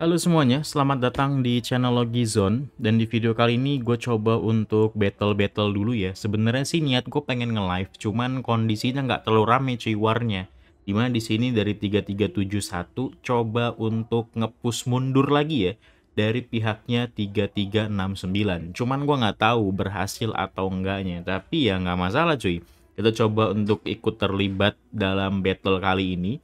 Halo semuanya, selamat datang di channel Logi Zone dan di video kali ini gue coba untuk battle-battle dulu ya. Sebenarnya sih niat gue pengen nge-live, cuman kondisinya nggak terlalu rame cuy warnya. Dimana di sini dari 3371 coba untuk nge push mundur lagi ya dari pihaknya 3369. Cuman gue nggak tahu berhasil atau enggaknya, tapi ya nggak masalah cuy. Kita coba untuk ikut terlibat dalam battle kali ini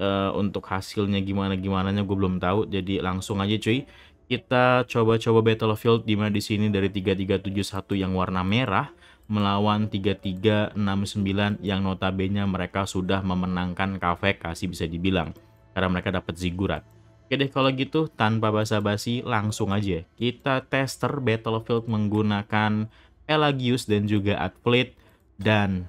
uh, untuk hasilnya gimana gimana nya gue belum tahu jadi langsung aja cuy kita coba-coba battlefield dimana di sini dari 3371 yang warna merah melawan 3369 yang notabene mereka sudah memenangkan kafe kasih bisa dibilang karena mereka dapat zigurat Oke deh kalau gitu tanpa basa-basi langsung aja kita tester battlefield menggunakan elagius dan juga Atplate dan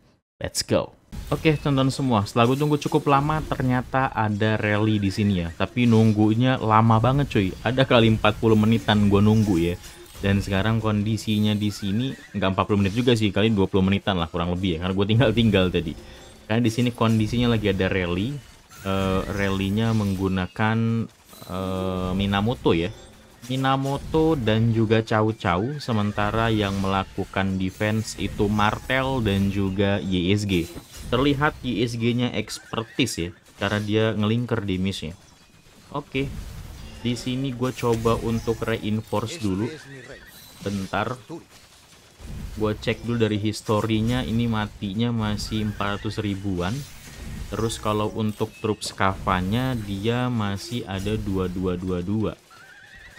Let's go. Oke, tonton semua. Setelah gue tunggu cukup lama, ternyata ada rally di sini ya. Tapi nunggunya lama banget cuy. Ada kali 40 menitan gue nunggu ya. Dan sekarang kondisinya di sini nggak 40 menit juga sih, kali 20 menitan lah kurang lebih ya. Karena gue tinggal-tinggal tadi. Karena di sini kondisinya lagi ada rally. Uh, rally-nya menggunakan uh, Minamoto ya Minamoto dan juga Chow Chow sementara yang melakukan defense itu Martel dan juga YSG terlihat YSG nya expertise ya karena dia ngelingker di nya oke di sini gue coba untuk reinforce dulu bentar gue cek dulu dari historinya ini matinya masih 400 ribuan terus kalau untuk truk skafanya dia masih ada 2222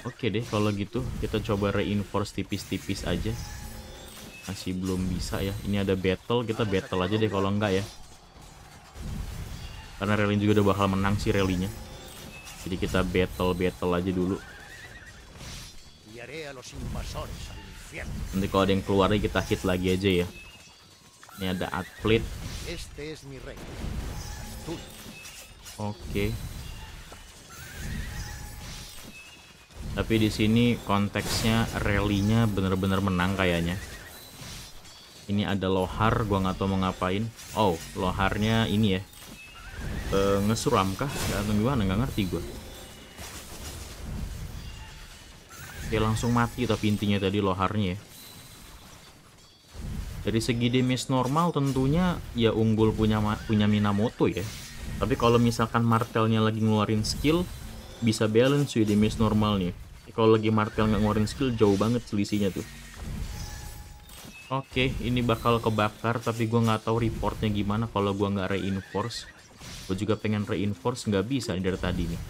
Oke deh kalau gitu kita coba reinforce tipis-tipis aja Masih belum bisa ya Ini ada battle kita battle aja deh kalau enggak ya Karena rally juga udah bakal menang sih rallynya Jadi kita battle-battle aja dulu Nanti kalau ada yang keluar kita hit lagi aja ya Ini ada atlet Oke tapi di sini konteksnya rally-nya bener-bener menang kayaknya ini ada lohar gua nggak tahu mau ngapain oh loharnya ini ya e, ngesuram kah atau gimana nggak ngerti gua oke langsung mati tapi intinya tadi loharnya ya dari segi damage normal tentunya ya unggul punya punya Minamoto ya tapi kalau misalkan martelnya lagi ngeluarin skill bisa balance ya damage nih kalau lagi martel nggak ngeluarin skill jauh banget selisihnya tuh oke okay, ini bakal kebakar tapi gue nggak tahu reportnya gimana kalau gue nggak reinforce gue juga pengen reinforce nggak bisa dari tadi nih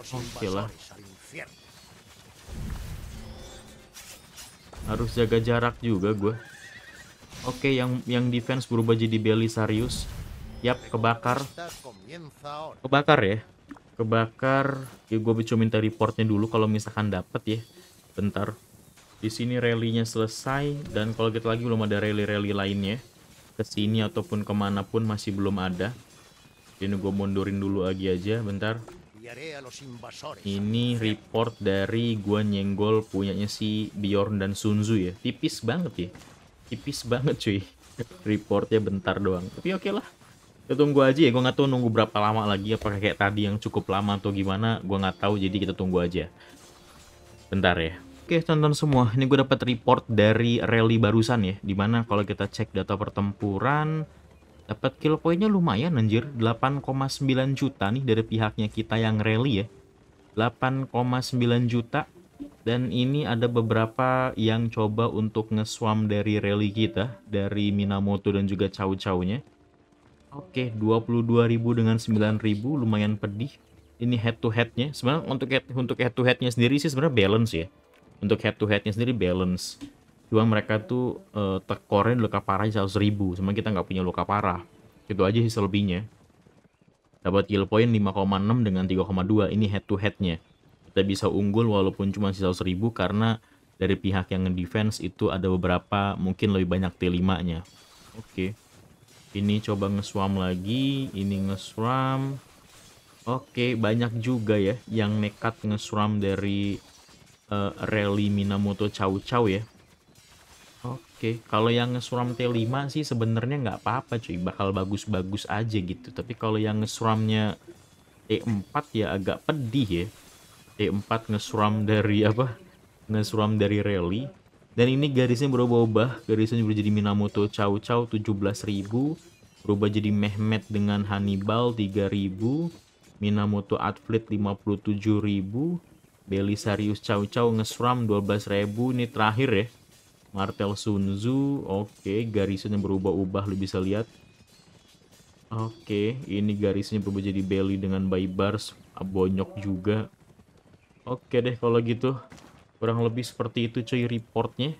oke lah harus jaga jarak juga gue oke okay, yang yang defense berubah jadi Belisarius yap kebakar kebakar ya kebakar ya gue cuma minta reportnya dulu kalau misalkan dapat ya bentar di sini rally-nya selesai dan kalau kita gitu lagi belum ada rally-rally lainnya ke sini ataupun kemana pun masih belum ada ini gue mundurin dulu lagi aja bentar ini report dari gue nyenggol punyanya si Bjorn dan Sunzu ya. Tipis banget ya. Tipis banget cuy. Reportnya bentar doang. Tapi oke okay lah kita tunggu aja ya gue nggak tahu nunggu berapa lama lagi apakah kayak tadi yang cukup lama atau gimana gue nggak tahu jadi kita tunggu aja bentar ya Oke tonton semua, ini gue dapat report dari rally barusan ya Dimana kalau kita cek data pertempuran Dapat kill pointnya lumayan anjir 8,9 juta nih dari pihaknya kita yang rally ya 8,9 juta dan ini ada beberapa yang coba untuk ngeswam dari rally kita dari Minamoto dan juga Chow chow Oke, okay, 22.000 dengan 9.000 lumayan pedih. Ini head to headnya. Sebenarnya untuk head untuk head to headnya sendiri sih sebenarnya balance ya. Untuk head to headnya sendiri balance. Cuma mereka tuh uh, tekornya luka parah 100.000. Sebenarnya kita nggak punya luka parah. Itu aja sih selebihnya. Dapat kill point 5,6 dengan 3,2. Ini head to headnya. Kita bisa unggul walaupun cuma sisa 100.000 karena dari pihak yang defense itu ada beberapa mungkin lebih banyak T5-nya. Oke. Okay ini coba ngeswam lagi ini ngeswam Oke, banyak juga ya yang nekat ngeswam dari uh, rally Minamoto Chow Chow ya. Oke, kalau yang ngeswam T5 sih sebenarnya nggak apa-apa cuy, bakal bagus-bagus aja gitu. Tapi kalau yang ngeswamnya T4 ya agak pedih ya. T4 ngeswam dari apa? Ngeswam dari rally. Dan ini garisnya berubah-ubah, garisnya berubah jadi Minamoto Chow Chow 17.000, berubah jadi Mehmet dengan Hannibal 3.000, Minamoto Atflit 57.000, Belisarius Chow Chow ngesram 12.000, ini terakhir ya. Martel Sunzu, oke, okay, garisnya berubah-ubah lo bisa lihat. Oke, okay, ini garisnya berubah jadi Belly dengan Baybars, ah, bonyok juga. Oke okay deh kalau gitu kurang lebih seperti itu cuy reportnya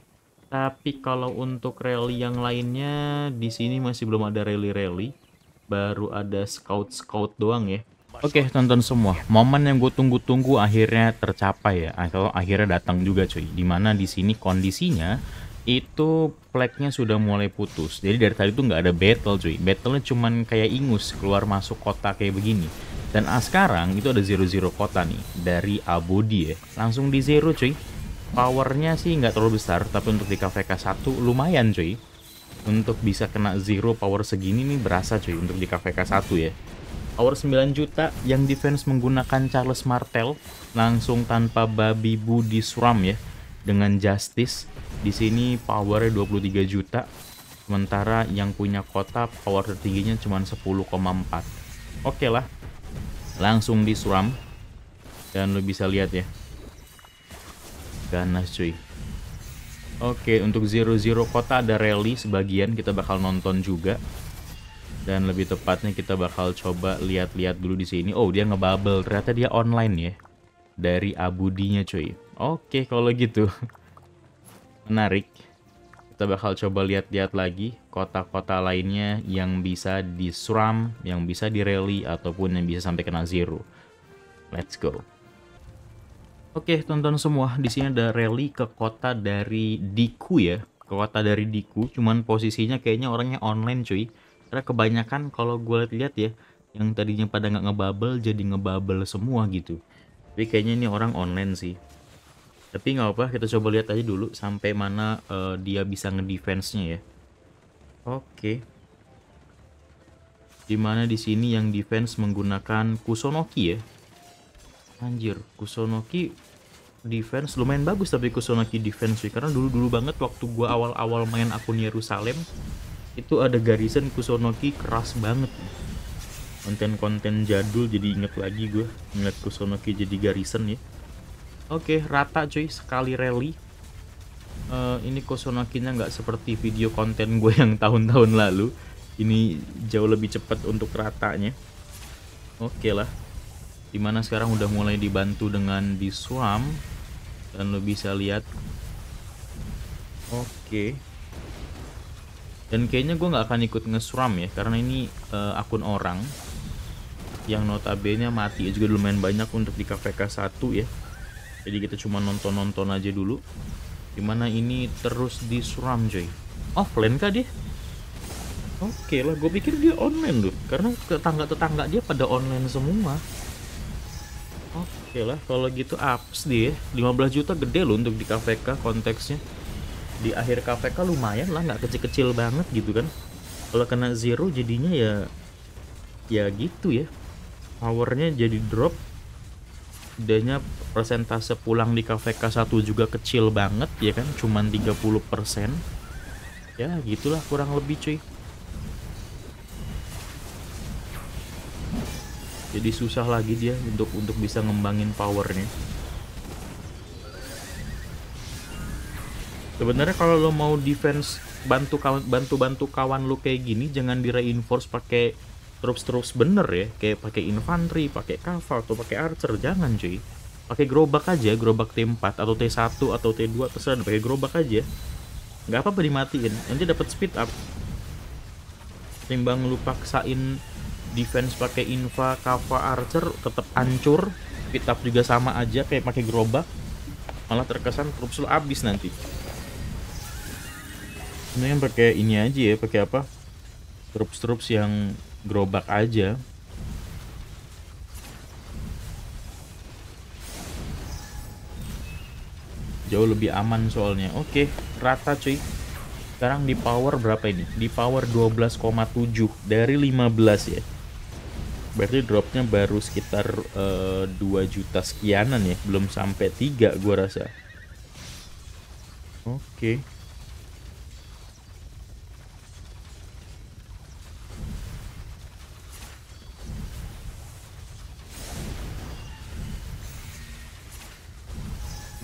tapi kalau untuk rally yang lainnya di sini masih belum ada rally-rally baru ada scout-scout doang ya Oke okay, tonton semua, momen yang gue tunggu-tunggu akhirnya tercapai ya, atau akhirnya datang juga cuy. Dimana di sini kondisinya itu flagnya sudah mulai putus. Jadi dari tadi tuh nggak ada battle cuy. Battlenya cuman kayak ingus keluar masuk kota kayak begini. Dan ah, sekarang itu ada zero zero kota nih dari Abodi ya. Langsung di zero cuy. Powernya sih nggak terlalu besar, tapi untuk di KVK 1 lumayan cuy. Untuk bisa kena zero power segini nih berasa cuy untuk di KVK 1 ya. Power 9 juta yang defense menggunakan Charles Martel langsung tanpa babi budi suram ya dengan Justice di sini powernya 23 juta sementara yang punya kota power tertingginya cuma 10,4 oke okay lah langsung disuram dan lo bisa lihat ya ganas cuy oke untuk zero zero kota ada rally sebagian kita bakal nonton juga dan lebih tepatnya kita bakal coba lihat-lihat dulu di sini oh dia ngebubble ternyata dia online ya dari abudinya cuy oke kalau gitu menarik kita bakal coba lihat-lihat lagi kota-kota lainnya yang bisa disuram, yang bisa direli, ataupun yang bisa sampai kena zero. Let's go. Oke, tonton semua, di sini ada rally ke kota dari Diku ya. Ke kota dari Diku, cuman posisinya kayaknya orangnya online cuy. Karena kebanyakan kalau gue lihat ya, yang tadinya pada nggak ngebubble jadi ngebubble semua gitu. Tapi kayaknya ini orang online sih. Tapi nggak apa, kita coba lihat aja dulu sampai mana uh, dia bisa ngedefense-nya ya. Oke. Okay. Dimana di sini yang defense menggunakan Kusonoki ya. Anjir, Kusonoki defense lumayan bagus tapi Kusonoki defense sih karena dulu-dulu banget waktu gua awal-awal main akun Yerusalem itu ada garisan Kusonoki keras banget. Konten-konten jadul jadi inget lagi gue ngeliat Kusonoki jadi garisan ya. Oke, okay, rata cuy, sekali rally. Uh, ini Kosonakinya nggak seperti video konten gue yang tahun-tahun lalu. Ini jauh lebih cepat untuk ratanya. Oke okay lah. Dimana sekarang udah mulai dibantu dengan di dan lo bisa lihat. Oke. Okay. Dan kayaknya gue nggak akan ikut ngeswam ya, karena ini uh, akun orang yang notabene mati juga lumayan banyak untuk di KVK 1 ya jadi kita cuma nonton-nonton aja dulu dimana ini terus disuram coy offline kah dia oke okay lah gue pikir dia online tuh karena tetangga-tetangga dia pada online semua oke okay lah kalau gitu apps dia 15 juta gede loh untuk di KVK konteksnya di akhir KVK lumayan lah nggak kecil-kecil banget gitu kan kalau kena zero jadinya ya ya gitu ya powernya jadi drop dianya persentase pulang di KVK 1 juga kecil banget ya kan cuman 30% ya gitulah kurang lebih cuy jadi susah lagi dia untuk untuk bisa ngembangin powernya sebenarnya kalau lo mau defense bantu kawan bantu bantu kawan lo kayak gini jangan di reinforce pakai troops-troops bener ya kayak pakai infanteri pakai kaval atau pakai archer jangan cuy pakai gerobak aja gerobak T4 atau T1 atau T2 terserah pakai gerobak aja nggak apa-apa dimatiin nanti dapat speed up timbang lu paksain defense pakai infa kava archer tetap hancur speed up juga sama aja kayak pakai gerobak malah terkesan troops lu abis nanti ini yang pakai ini aja ya pakai apa troops troops yang gerobak aja jauh lebih aman soalnya oke rata cuy sekarang di power berapa ini di power 12,7 dari 15 ya berarti dropnya baru sekitar uh, eh, 2 juta sekianan ya belum sampai 3 gua rasa oke okay.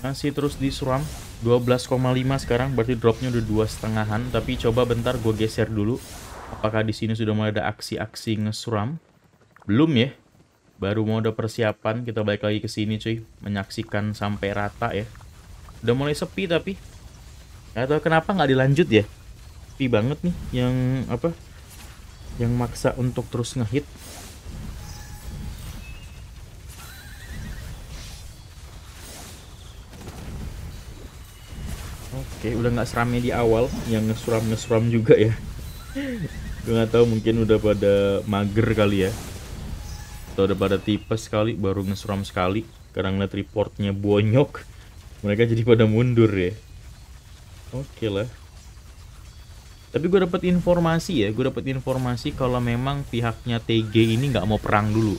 Masih terus disuram. 12,5 sekarang berarti dropnya udah dua setengahan. Tapi coba bentar gue geser dulu. Apakah di sini sudah mulai ada aksi-aksi ngesuram? Belum ya. Baru mau ada persiapan kita balik lagi ke sini cuy. Menyaksikan sampai rata ya. Udah mulai sepi tapi. atau kenapa nggak dilanjut ya. Sepi banget nih yang apa. Yang maksa untuk terus ngehit. Oke, okay, udah nggak seramnya di awal, yang ngesuram-ngesuram juga ya. Gue nggak tahu mungkin udah pada mager kali ya. Atau udah pada tipes kali, baru ngesuram sekali. Karena ngeliat reportnya bonyok, mereka jadi pada mundur ya. Oke okay lah. Tapi gue dapat informasi ya, gue dapat informasi kalau memang pihaknya TG ini nggak mau perang dulu.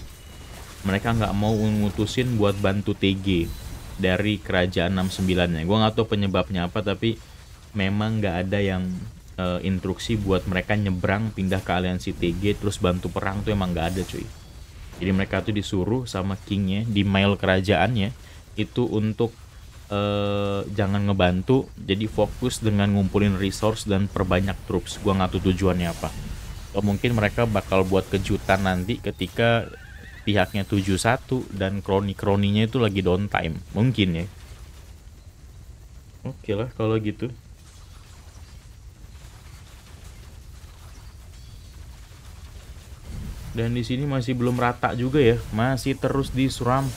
Mereka nggak mau ngutusin buat bantu TG dari kerajaan 69 nya gue nggak tahu penyebabnya apa tapi memang nggak ada yang uh, instruksi buat mereka nyebrang pindah ke aliansi TG terus bantu perang tuh emang nggak ada cuy jadi mereka tuh disuruh sama kingnya di mail kerajaannya itu untuk uh, jangan ngebantu jadi fokus dengan ngumpulin resource dan perbanyak troops gua nggak tahu tujuannya apa atau mungkin mereka bakal buat kejutan nanti ketika pihaknya 71 dan kroni-kroninya itu lagi downtime. Mungkin ya. Oke lah kalau gitu. Dan di sini masih belum rata juga ya. Masih terus diseram.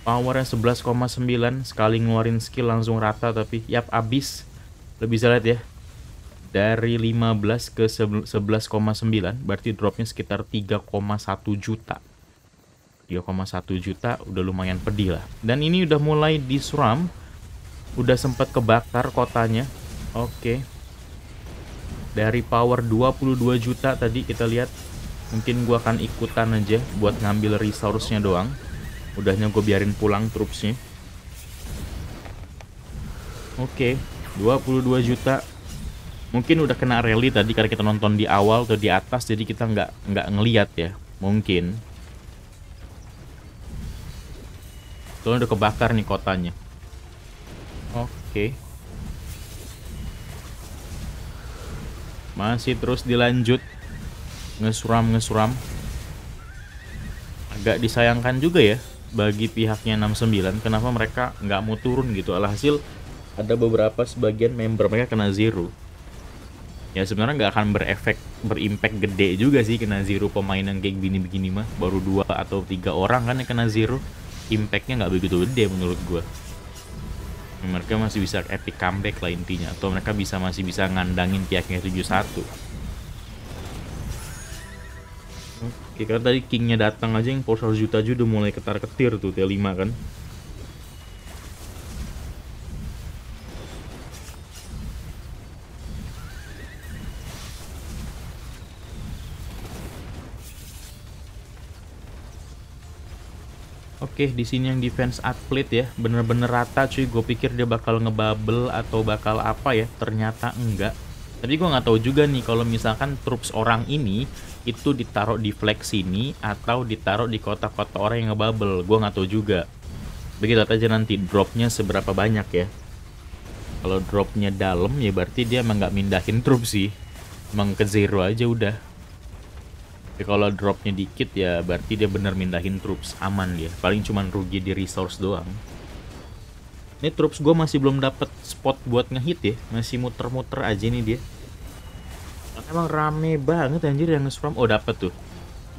Powernya 11,9 sekali ngeluarin skill langsung rata tapi yap abis. Lebih bisa lihat ya. Dari 15 ke 11,9 berarti dropnya sekitar 3,1 juta. 3,1 juta udah lumayan pedih lah. Dan ini udah mulai disuram. Udah sempat kebakar kotanya. Oke. Dari power 22 juta tadi kita lihat. Mungkin gua akan ikutan aja buat ngambil resource-nya doang. Udahnya gue biarin pulang troops-nya. Oke, 22 juta mungkin udah kena rally tadi karena kita nonton di awal atau di atas jadi kita nggak ngeliat ya mungkin Tuh udah kebakar nih kotanya. Oke. Okay. Masih terus dilanjut. Ngesuram-ngesuram. Agak disayangkan juga ya bagi pihaknya 69 kenapa mereka nggak mau turun gitu alhasil ada beberapa sebagian member mereka kena zero ya sebenarnya nggak akan berefek berimpact gede juga sih kena zero pemain yang kayak gini begini mah baru dua atau tiga orang kan yang kena zero impactnya nggak begitu gede menurut gue mereka masih bisa epic comeback lah intinya atau mereka bisa masih bisa ngandangin pihaknya 71 Oke, karena tadi kingnya datang aja yang 400 juta aja udah mulai ketar-ketir tuh T5 kan Oke, di sini yang defense athlete ya. Bener-bener rata cuy. Gue pikir dia bakal ngebubble atau bakal apa ya. Ternyata enggak. Tapi gue nggak tahu juga nih kalau misalkan troops orang ini itu ditaruh di flex sini atau ditaruh di kota-kota orang yang ngebubble. Gue nggak tahu juga. Begitu aja nanti dropnya seberapa banyak ya. Kalau dropnya dalam ya berarti dia emang nggak mindahin troops sih. Emang ke zero aja udah. Tapi ya, kalau dropnya dikit ya berarti dia bener mindahin troops aman dia paling cuman rugi di resource doang ini troops gue masih belum dapet spot buat ngehit ya masih muter-muter aja nih dia emang rame banget anjir yang nge-spam oh dapet tuh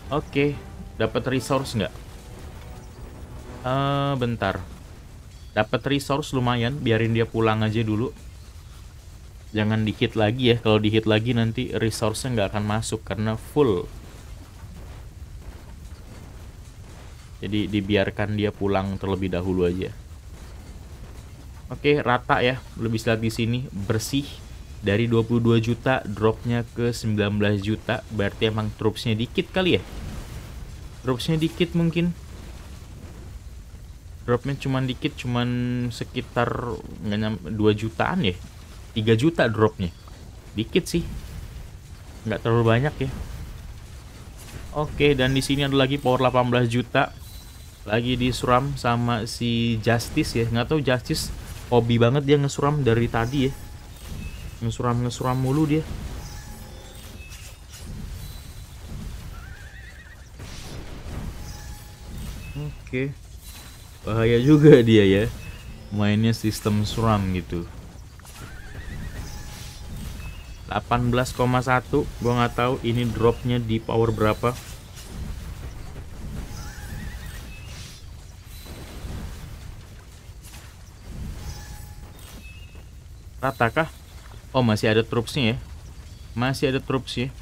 oke okay. dapet resource nggak uh, bentar Dapet resource lumayan biarin dia pulang aja dulu jangan dihit lagi ya kalau dihit lagi nanti resource-nya nggak akan masuk karena full Jadi dibiarkan dia pulang terlebih dahulu aja. Oke, rata ya. Lebih di sini bersih dari 22 juta dropnya ke 19 juta. Berarti emang troopsnya dikit kali ya? Dropsnya dikit mungkin. Dropnya cuma dikit, cuma sekitar nggak 2 jutaan ya. 3 juta dropnya. Dikit sih. Nggak terlalu banyak ya. Oke, dan di sini ada lagi power 18 juta lagi disuram sama si Justice ya nggak tahu Justice hobi banget dia ngesuram dari tadi ya ngesuram ngesuram mulu dia Oke. Bahaya juga dia ya. Mainnya sistem suram gitu. 18,1 gua nggak tahu ini dropnya di power berapa. Ratakah? Oh masih ada troopsnya ya. Masih ada troops ya.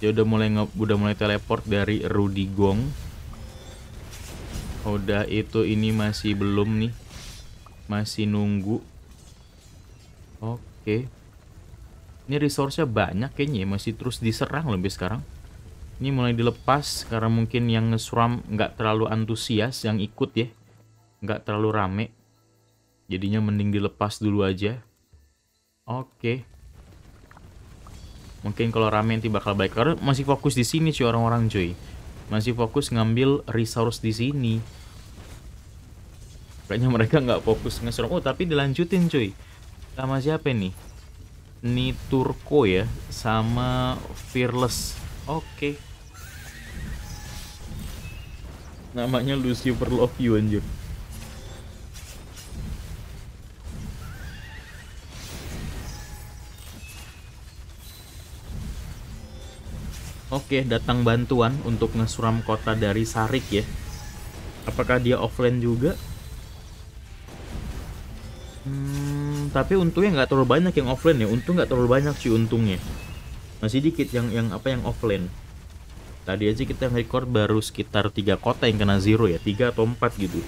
Dia udah mulai nge udah mulai teleport dari Rudy Gong. Udah itu ini masih belum nih. Masih nunggu. Oke. Ini resource-nya banyak kayaknya ya. Masih terus diserang lebih sekarang. Ini mulai dilepas karena mungkin yang ngesram nggak terlalu antusias yang ikut ya. Nggak terlalu rame. Jadinya mending dilepas dulu aja. Oke. Mungkin kalau rame nanti bakal baik Karena masih fokus di sini cuy orang-orang cuy. Masih fokus ngambil resource di sini. Kayaknya mereka nggak fokus ngeserang. Oh tapi dilanjutin cuy. Sama siapa nih? Ini Turko ya. Sama Fearless. Oke. Namanya Lucifer Love You anjir. Oke, datang bantuan untuk ngesuram kota dari Sarik ya. Apakah dia offline juga? Hmm, tapi untungnya nggak terlalu banyak yang offline ya. Untung nggak terlalu banyak sih untungnya. Masih dikit yang yang apa yang offline. Tadi aja kita record baru sekitar tiga kota yang kena zero ya, tiga atau empat gitu.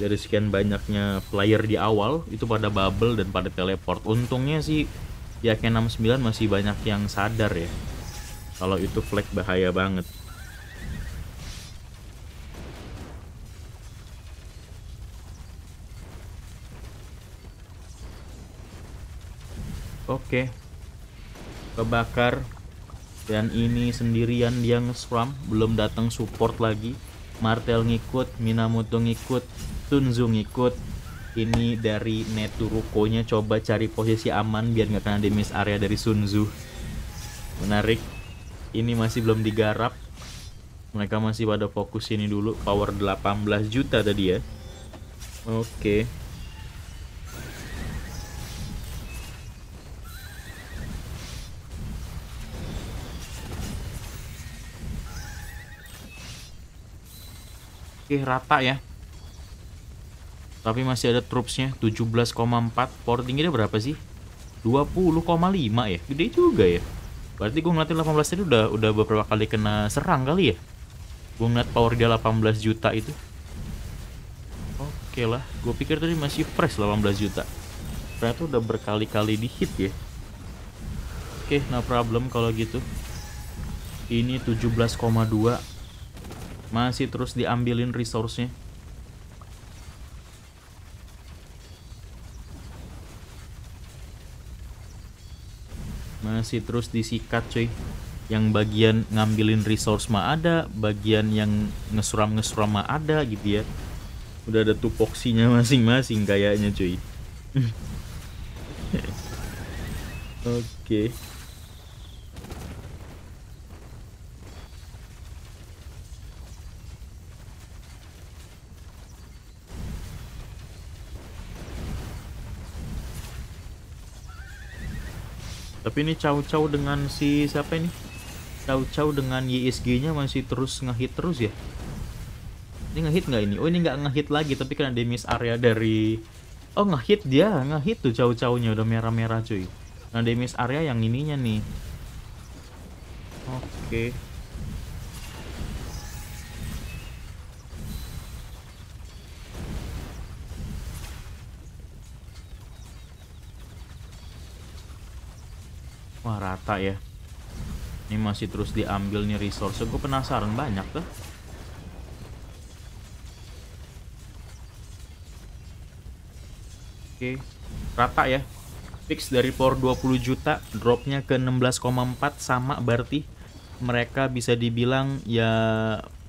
Dari sekian banyaknya player di awal itu pada bubble dan pada teleport. Untungnya sih ya kayak 69 masih banyak yang sadar ya kalau itu flag bahaya banget. Oke. Kebakar. Dan ini sendirian dia nge scrum belum datang support lagi. Martel ngikut, Minamoto ngikut, Tunzu ngikut. Ini dari Neturuko-nya coba cari posisi aman biar nggak kena damage area dari Sunzu. Menarik ini masih belum digarap mereka masih pada fokus ini dulu power 18 juta tadi ya oke okay. Oke okay, rata ya Tapi masih ada troopsnya 17,4 Power tinggi berapa sih? 20,5 ya Gede juga ya Berarti gue ngeliatin 18 itu udah udah beberapa kali kena serang kali ya. Gue ngeliat power dia 18 juta itu. Oke okay lah, gue pikir tadi masih fresh 18 juta. Ternyata udah berkali-kali dihit ya. Oke, okay, no problem kalau gitu. Ini 17,2. Masih terus diambilin resource-nya. masih terus disikat cuy yang bagian ngambilin resource mah ada bagian yang ngesuram ngesuram mah ada gitu ya udah ada tupoksinya masing-masing kayaknya cuy oke okay. Tapi ini cau-cau dengan si siapa ini? Cau-cau dengan YSG-nya masih terus ngehit terus ya. Ini ngehit nggak ini? Oh ini nggak ngehit lagi tapi kena damage area dari Oh ngehit dia, ngehit tuh cau-caunya udah merah-merah cuy. Nah damage area yang ininya nih. Oke. Okay. Wah rata ya Ini masih terus diambil nih resource Gue penasaran banyak tuh Oke Rata ya Fix dari power 20 juta Dropnya ke 16,4 Sama berarti Mereka bisa dibilang ya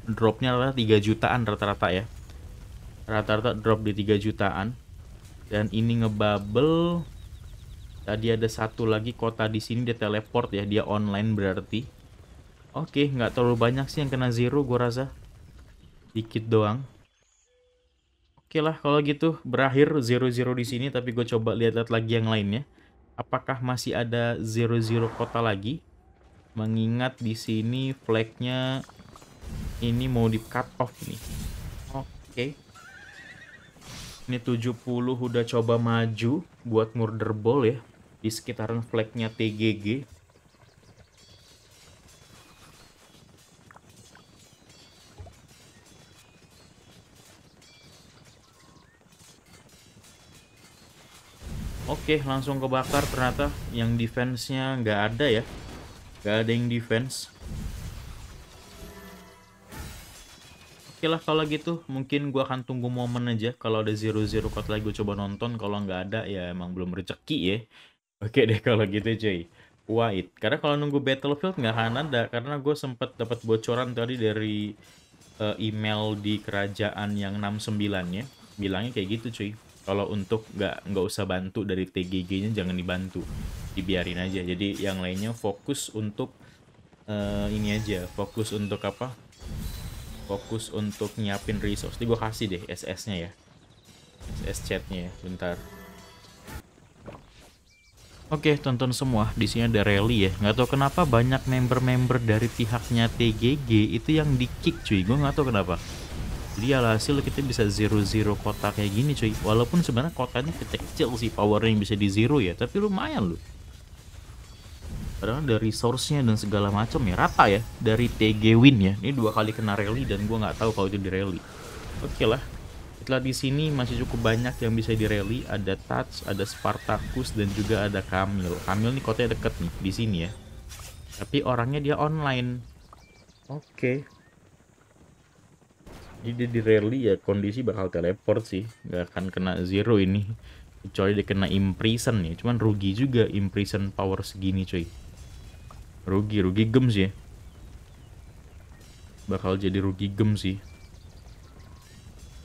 Dropnya adalah 3 jutaan rata-rata ya Rata-rata drop di 3 jutaan Dan ini ngebubble Tadi ada satu lagi kota di sini dia teleport ya, dia online berarti. Oke, nggak terlalu banyak sih yang kena zero gua rasa. Dikit doang. Oke lah, kalau gitu berakhir zero-zero di sini, tapi gue coba lihat-lihat lagi yang lainnya. Apakah masih ada zero-zero kota lagi? Mengingat di sini flagnya ini mau di cut off nih. Oke. Ini 70 udah coba maju buat murder ball ya di sekitaran flagnya TGG Oke langsung kebakar ternyata yang defense-nya nggak ada ya nggak ada yang defense Oke lah kalau gitu mungkin gue akan tunggu momen aja kalau ada zero zero kot lagi gue coba nonton kalau nggak ada ya emang belum rezeki ya Oke deh kalau gitu cuy. White. Karena kalau nunggu Battlefield nggak akan ada. Karena gue sempet dapat bocoran tadi dari uh, email di kerajaan yang 69-nya. Bilangnya kayak gitu cuy. Kalau untuk nggak nggak usah bantu dari TGG-nya jangan dibantu. Dibiarin aja. Jadi yang lainnya fokus untuk uh, ini aja. Fokus untuk apa? Fokus untuk nyiapin resource. Ini gue kasih deh SS-nya ya. SS chat-nya ya. Bentar. Oke, tonton semua. Di sini ada rally ya. Nggak tahu kenapa banyak member-member dari pihaknya TGG itu yang di-kick cuy. Gue nggak tahu kenapa. Jadi alhasil kita bisa zero-zero kota kayak gini cuy. Walaupun sebenarnya kotanya kecil-kecil sih powernya yang bisa di zero ya. Tapi lumayan loh. Padahal ada resource-nya dan segala macam ya. Rata ya dari TG Win ya. Ini dua kali kena rally dan gue nggak tahu kalau itu di rally. Oke lah. Setelah di sini masih cukup banyak yang bisa direli, ada Touch, ada Spartacus, dan juga ada Kamil. Kamil nih kotanya deket nih, di sini ya. Tapi orangnya dia online. Oke. Okay. Jadi dia di rally ya kondisi bakal teleport sih. nggak akan kena zero ini. Kecuali dia kena imprison ya. Cuman rugi juga imprison power segini cuy. Rugi, rugi gem sih ya. Bakal jadi rugi gem sih.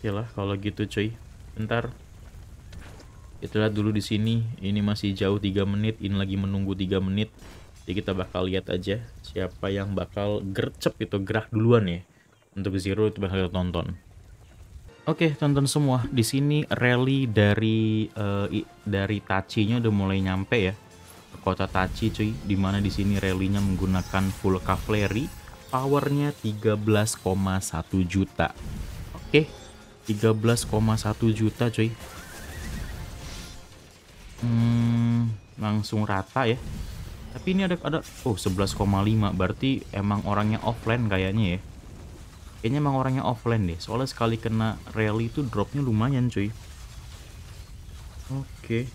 Oke lah kalau gitu cuy. Bentar. Itulah dulu di sini. Ini masih jauh 3 menit. Ini lagi menunggu 3 menit. Jadi kita bakal lihat aja siapa yang bakal gercep itu gerak duluan ya. Untuk Zero itu bakal kita tonton. Oke, tonton semua. Di sini rally dari uh, dari Tachinya udah mulai nyampe ya. Kota Tachi cuy, dimana di sini rallynya menggunakan full cavalry, powernya 13,1 juta. Oke, 13,1 juta cuy, hmm, langsung rata ya tapi ini ada ada oh 11,5 berarti emang orangnya offline kayaknya ya kayaknya emang orangnya offline deh soalnya sekali kena rally itu dropnya lumayan cuy oke okay.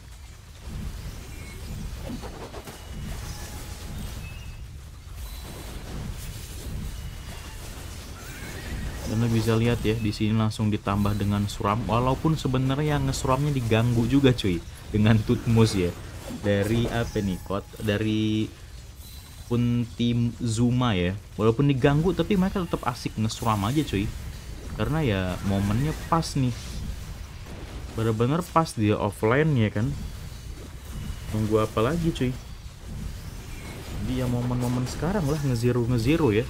Anda bisa lihat ya, di sini langsung ditambah dengan suram. Walaupun sebenarnya yang ngesuramnya diganggu juga cuy. Dengan Tutmus ya. Dari apa nih, kot? Dari pun tim Zuma ya. Walaupun diganggu tapi mereka tetap asik ngesuram aja cuy. Karena ya momennya pas nih. Bener-bener pas dia offline ya kan. Tunggu apa lagi cuy? dia ya momen-momen sekarang lah ngeziru ngeziru ya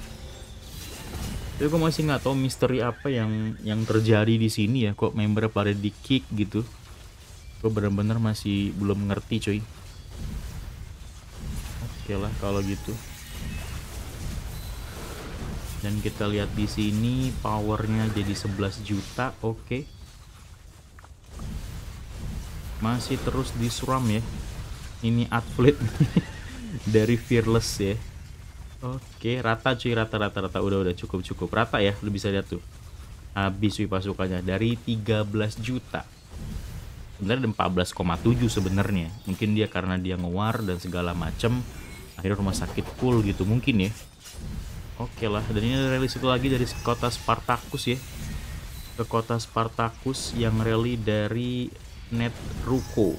tapi gue masih nggak tahu misteri apa yang yang terjadi di sini ya kok member pada di kick gitu gue bener-bener masih belum ngerti cuy oke lah kalau gitu dan kita lihat di sini powernya jadi 11 juta oke okay. masih terus disuram ya ini atlet dari fearless ya Oke, rata cuy, rata rata rata udah udah cukup cukup rata ya. Lu bisa lihat tuh. Habis cuy pasukannya dari 13 juta. Sebenarnya 14,7 sebenarnya. Mungkin dia karena dia ngewar dan segala macem akhirnya rumah sakit full gitu mungkin ya. Oke lah, dan ini rally satu lagi dari kota Spartacus ya. Ke kota Spartacus yang rally dari Net Ruko.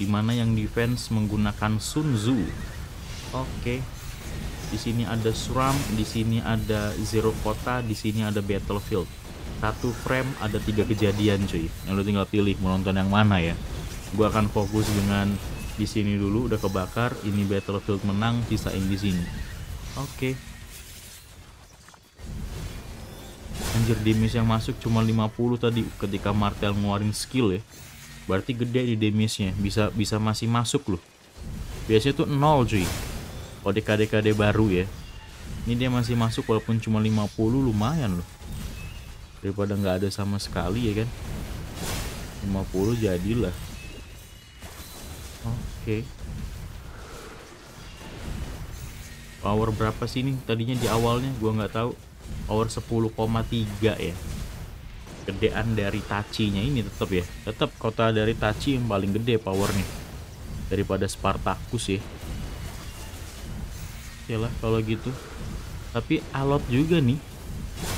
Dimana yang defense menggunakan Sun Sunzu. Oke, di sini ada Sram, di sini ada Zero Kota, di sini ada Battlefield. Satu frame ada tiga kejadian cuy. Yang lu tinggal pilih mau nonton yang mana ya. Gua akan fokus dengan di sini dulu udah kebakar, ini Battlefield menang, sisain di sini. Oke. Okay. Anjir damage yang masuk cuma 50 tadi ketika Martel ngeluarin skill ya. Berarti gede di damage-nya, bisa bisa masih masuk loh. Biasanya tuh nol cuy kalau DKD-DKD baru ya ini dia masih masuk walaupun cuma 50 lumayan loh daripada nggak ada sama sekali ya kan 50 jadilah oke okay. power berapa sih ini? tadinya di awalnya gua nggak tahu power 10,3 ya gedean dari tachi ini tetap ya tetap kota dari Tachi yang paling gede powernya daripada Spartacus ya oke ya lah kalau gitu tapi alot juga nih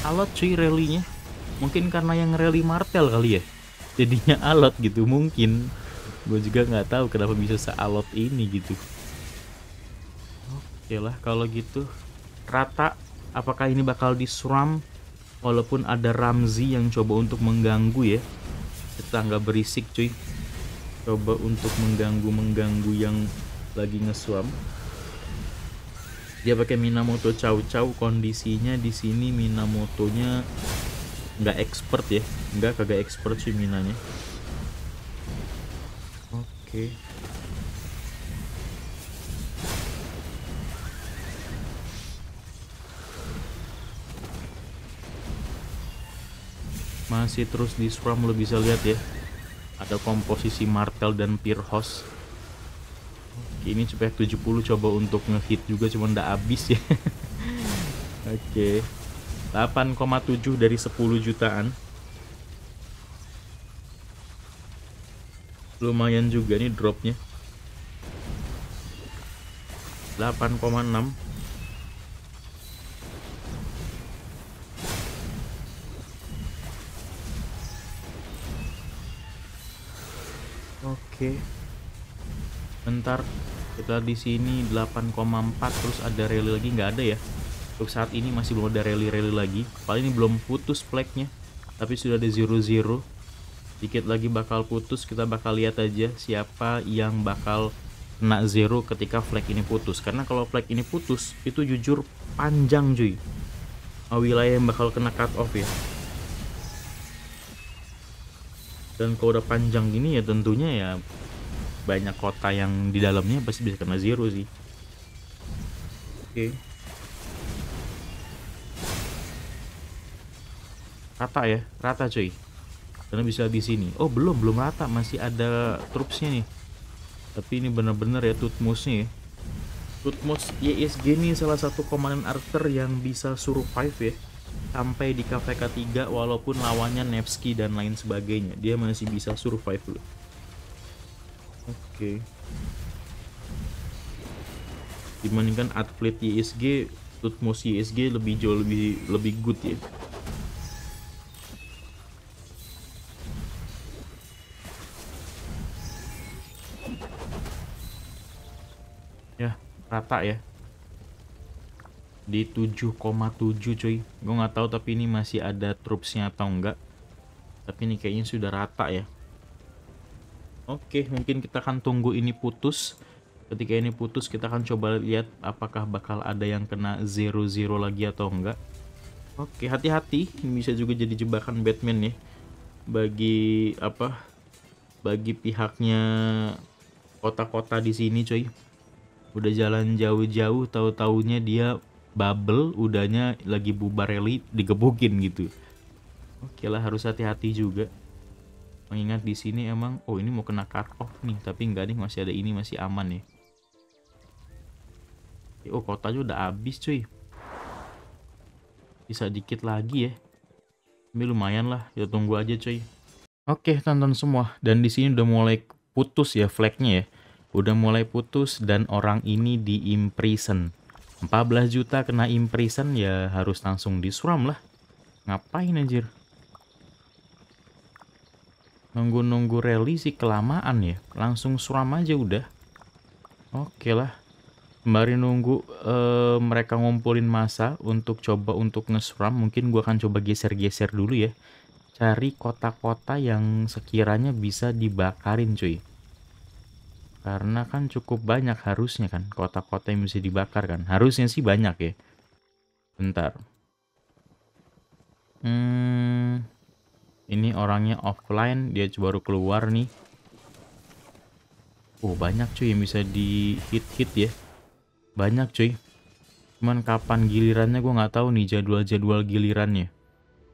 alot cuy relinya mungkin karena yang rally martel kali ya jadinya alot gitu mungkin gue juga nggak tahu kenapa bisa sealot ini gitu oke ya lah kalau gitu rata apakah ini bakal disuram walaupun ada Ramzi yang coba untuk mengganggu ya tetangga berisik cuy coba untuk mengganggu mengganggu yang lagi ngesuam dia pakai Minamoto Chow Chow kondisinya di sini Minamotonya nggak expert ya nggak kagak expert sih minanya oke okay. masih terus di scrum lo bisa lihat ya ada komposisi martel dan pierhos ini spek 70 coba untuk ngehit juga cuma ndak habis ya oke okay. 8,7 dari 10 jutaan lumayan juga nih dropnya 8,6 Oke Bentar kita di sini 8,4 terus ada rally lagi nggak ada ya untuk saat ini masih belum ada rally-rally lagi paling ini belum putus flagnya tapi sudah ada zero zero dikit lagi bakal putus kita bakal lihat aja siapa yang bakal kena zero ketika flag ini putus karena kalau flag ini putus itu jujur panjang cuy wilayah yang bakal kena cut off ya dan kalau udah panjang gini ya tentunya ya banyak kota yang di dalamnya pasti bisa kena zero sih oke okay. rata ya rata cuy karena bisa di sini oh belum belum rata masih ada troopsnya nih tapi ini bener-bener ya tutmusnya ya tutmus YSG ini salah satu komandan Arthur yang bisa survive ya sampai di k 3 walaupun lawannya Nevsky dan lain sebagainya dia masih bisa survive loh Oke. Okay. Dibandingkan atlet YSG, Tutmos YSG lebih jauh lebih lebih good ya. Ya, rata ya. Di 7,7 cuy. Gue nggak tahu tapi ini masih ada troopsnya atau enggak. Tapi ini kayaknya sudah rata ya. Oke, mungkin kita akan tunggu ini putus. Ketika ini putus, kita akan coba lihat apakah bakal ada yang kena 0-0 lagi atau enggak. Oke, hati-hati. Ini bisa juga jadi jebakan Batman ya. Bagi apa? Bagi pihaknya kota-kota di sini, coy. Udah jalan jauh-jauh, tahu-taunya dia bubble, udahnya lagi bubar rally digebukin gitu. Oke lah, harus hati-hati juga mengingat di sini emang oh ini mau kena cut off nih tapi nggak nih masih ada ini masih aman ya eh, oh kota juga udah habis cuy bisa dikit lagi ya ini lumayan lah ya tunggu aja cuy oke tonton semua dan di sini udah mulai putus ya flagnya ya udah mulai putus dan orang ini di imprison 14 juta kena imprison ya harus langsung disuram lah ngapain anjir Nunggu-nunggu rally sih kelamaan ya. Langsung suram aja udah. Oke lah. Mari nunggu uh, mereka ngumpulin masa untuk coba untuk ngesuram, mungkin gua akan coba geser-geser dulu ya. Cari kota-kota yang sekiranya bisa dibakarin, cuy. Karena kan cukup banyak harusnya kan kota-kota yang bisa dibakar kan. Harusnya sih banyak ya. Bentar. Hmm ini orangnya offline, dia baru keluar nih. Oh, banyak cuy yang bisa di-hit-hit ya. Banyak cuy. Cuman kapan gilirannya gue nggak tahu nih jadwal-jadwal gilirannya.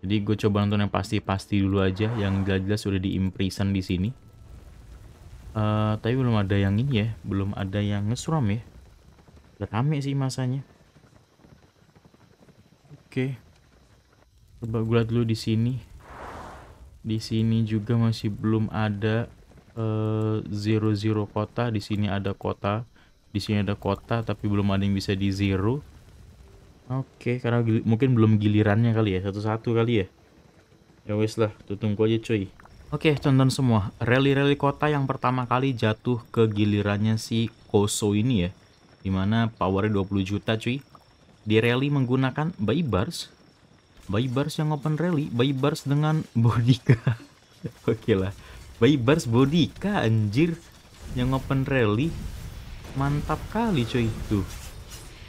Jadi gue coba nonton yang pasti-pasti dulu aja, yang jelas-jelas sudah di di-imprison di sini. Uh, tapi belum ada yang ini ya, belum ada yang ngesuram ya. Rame sih masanya. Oke. Okay. Coba gue lihat dulu di sini di sini juga masih belum ada eh, zero zero kota di sini ada kota di sini ada kota tapi belum ada yang bisa di zero oke okay, karena mungkin belum gilirannya kali ya satu-satu kali ya ya wes lah tunggu aja cuy Oke, okay, tonton semua. Rally-rally kota yang pertama kali jatuh ke gilirannya si Koso ini ya. Dimana powernya 20 juta cuy. Di rally menggunakan bars Bayi bars yang open rally, bayi bars dengan bodika. Oke lah. Bayi bars bodika anjir yang open rally. Mantap kali coy itu.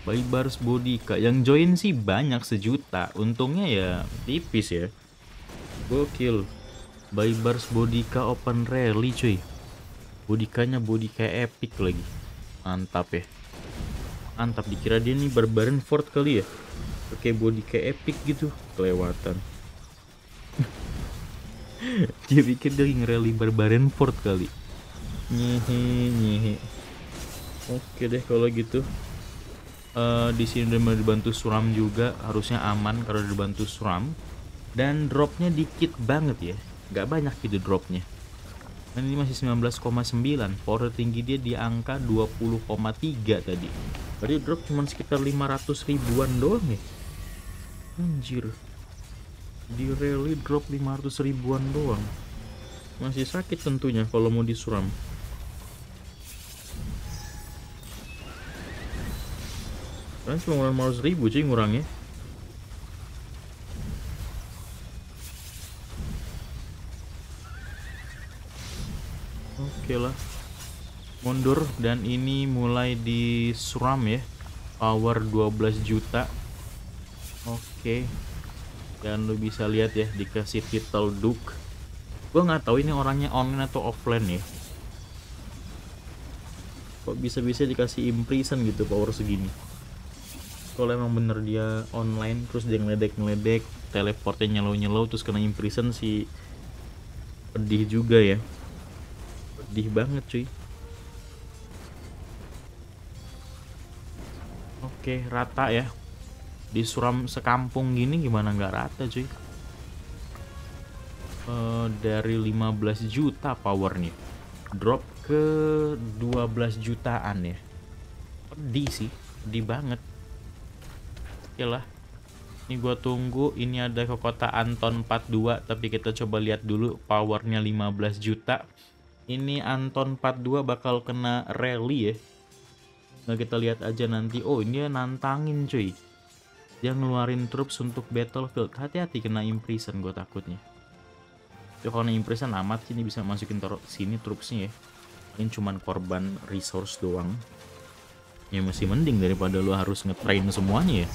Bayi bars bodika yang join sih banyak sejuta. Untungnya ya tipis ya. Gokil. Bayi bars bodika open rally coy. Bodikanya bodika epic lagi. Mantap ya. Mantap dikira dia nih barbarin Fort kali ya pakai body kayak epic gitu kelewatan kan dia pikir dia rally barbarian fort kali nyehe nyehe oke deh kalau gitu uh, di sini udah dibantu suram juga harusnya aman kalau dibantu suram dan dropnya dikit banget ya nggak banyak gitu dropnya dan ini masih 19,9 power tinggi dia di angka 20,3 tadi tadi drop cuma sekitar 500 ribuan doang ya anjir di rally drop 500 ribuan doang masih sakit tentunya kalau mau disuram kan cuma ngurang 500 ribu cuy ngurangnya oke lah mundur dan ini mulai disuram ya power 12 juta Oke. Dan lu bisa lihat ya dikasih title Duke. Gue nggak tahu ini orangnya online atau offline ya. Kok bisa-bisa dikasih imprison gitu power segini? Kalau emang bener dia online terus dia ngeledek-ngeledek, teleportnya nyelow-nyelow terus kena imprison si pedih juga ya. Pedih banget cuy. Oke, rata ya di suram sekampung gini gimana nggak rata cuy uh, dari 15 juta powernya drop ke 12 jutaan ya pedih sih pedih banget lah ini gua tunggu ini ada ke kota Anton 42 tapi kita coba lihat dulu powernya 15 juta ini Anton 42 bakal kena rally ya nah kita lihat aja nanti oh ini nantangin cuy dia ngeluarin troops untuk battlefield. Hati-hati kena imprison gue takutnya. Tapi kalau imprison amat sih ini bisa masukin taruh sini troopsnya ya. Paling cuman korban resource doang. Ya masih mending daripada lo harus ngetrain semuanya ya.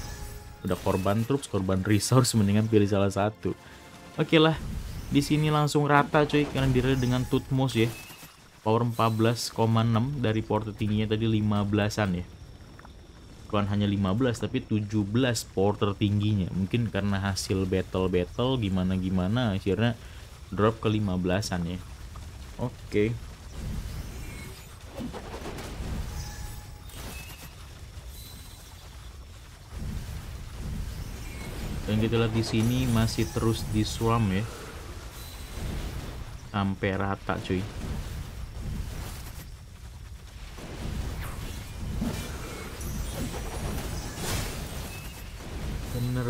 Udah korban troops, korban resource mendingan pilih salah satu. Oke lah. Di sini langsung rata cuy karena diri dengan Tutmos ya. Power 14,6 dari power tadi 15-an ya bukan hanya 15 tapi 17 power tertingginya mungkin karena hasil battle-battle gimana-gimana akhirnya drop ke 15an ya oke okay. dan kita lihat di sini masih terus di swam ya sampai rata cuy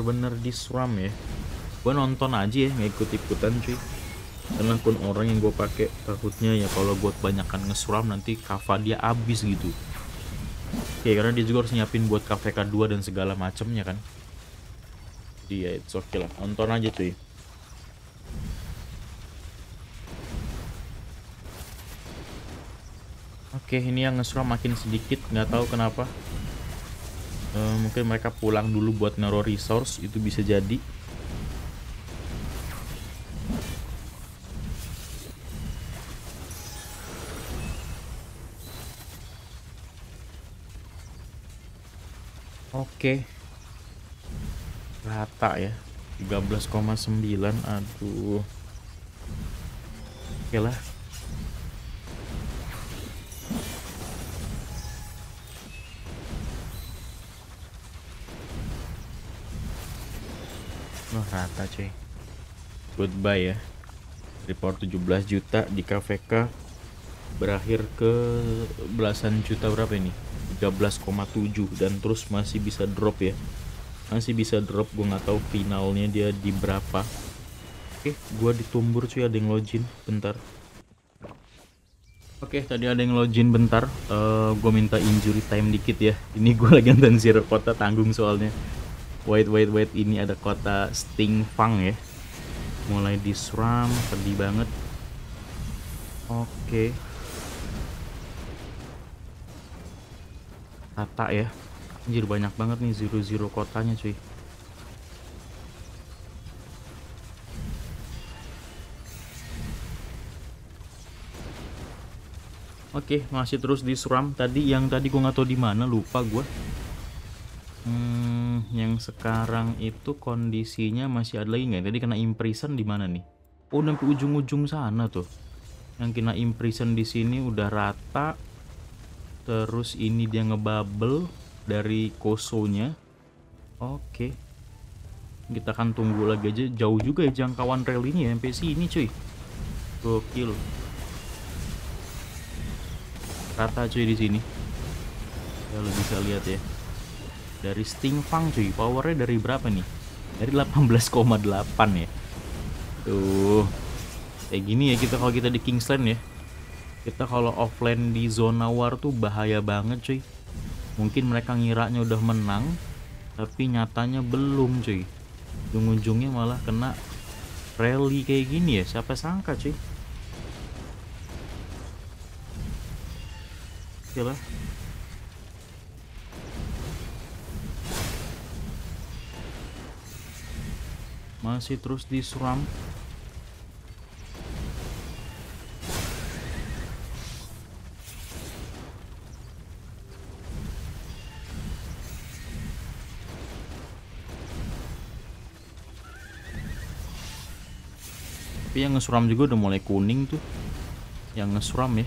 bener-bener disram ya gue nonton aja ya nggak ikut-ikutan cuy karena pun orang yang gue pakai takutnya ya kalau gue banyakkan ngesuram nanti kava dia abis gitu oke karena dia juga harus nyiapin buat kafe k 2 dan segala macemnya kan dia ya it's okay lah nonton aja cuy Oke, ini yang ngesuram makin sedikit, nggak tahu kenapa uh, mungkin mereka pulang dulu buat naro resource itu bisa jadi Oke. Okay. Rata ya. 13,9. Aduh. Oke okay lah. Wah rata cuy. Goodbye ya. Report 17 juta di KVK berakhir ke belasan juta berapa ini? 13,7 dan terus masih bisa drop ya. Masih bisa drop gue nggak tahu finalnya dia di berapa. Oke, gua ditumbur cuy ada yang login bentar. Oke, tadi ada yang login bentar. Uh, eh, gue minta injury time dikit ya. Ini gue lagi nonton zero kota tanggung soalnya wait wait wait ini ada kota Stingfang ya mulai disram, pedih banget oke okay. tata ya anjir banyak banget nih zero zero kotanya cuy Oke, okay, masih terus di suram Tadi yang tadi kau nggak tahu di mana, lupa gue yang sekarang itu kondisinya masih ada lagi nggak? Tadi kena imprison di mana nih? Oh, sampai ujung-ujung sana tuh. Yang kena imprison di sini udah rata. Terus ini dia ngebubble dari kosonya. Oke. Kita akan tunggu lagi aja. Jauh juga ya jangkauan ini ya sampai sini cuy. Gokil. Rata cuy di sini. Ya bisa lihat ya dari Stingfang cuy powernya dari berapa nih dari 18,8 ya tuh kayak gini ya kita kalau kita di Kingsland ya kita kalau offline di zona war tuh bahaya banget cuy mungkin mereka ngiranya udah menang tapi nyatanya belum cuy ujung-ujungnya malah kena rally kayak gini ya siapa sangka cuy oke lah masih terus disuram tapi yang ngesuram juga udah mulai kuning tuh yang ngesuram ya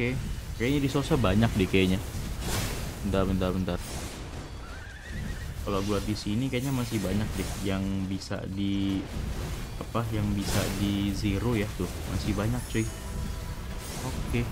Oke. Kayaknya di Sosa banyak deh kayaknya. Bentar, bentar, bentar. Kalau gua di sini kayaknya masih banyak deh yang bisa di apa yang bisa di zero ya tuh. Masih banyak, cuy. Oke.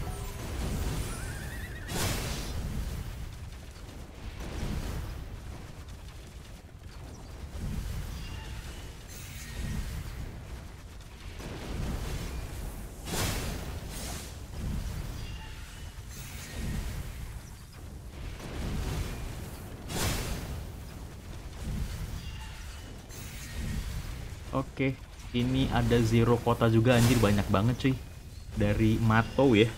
ada zero kota juga anjir banyak banget cuy dari Mato ya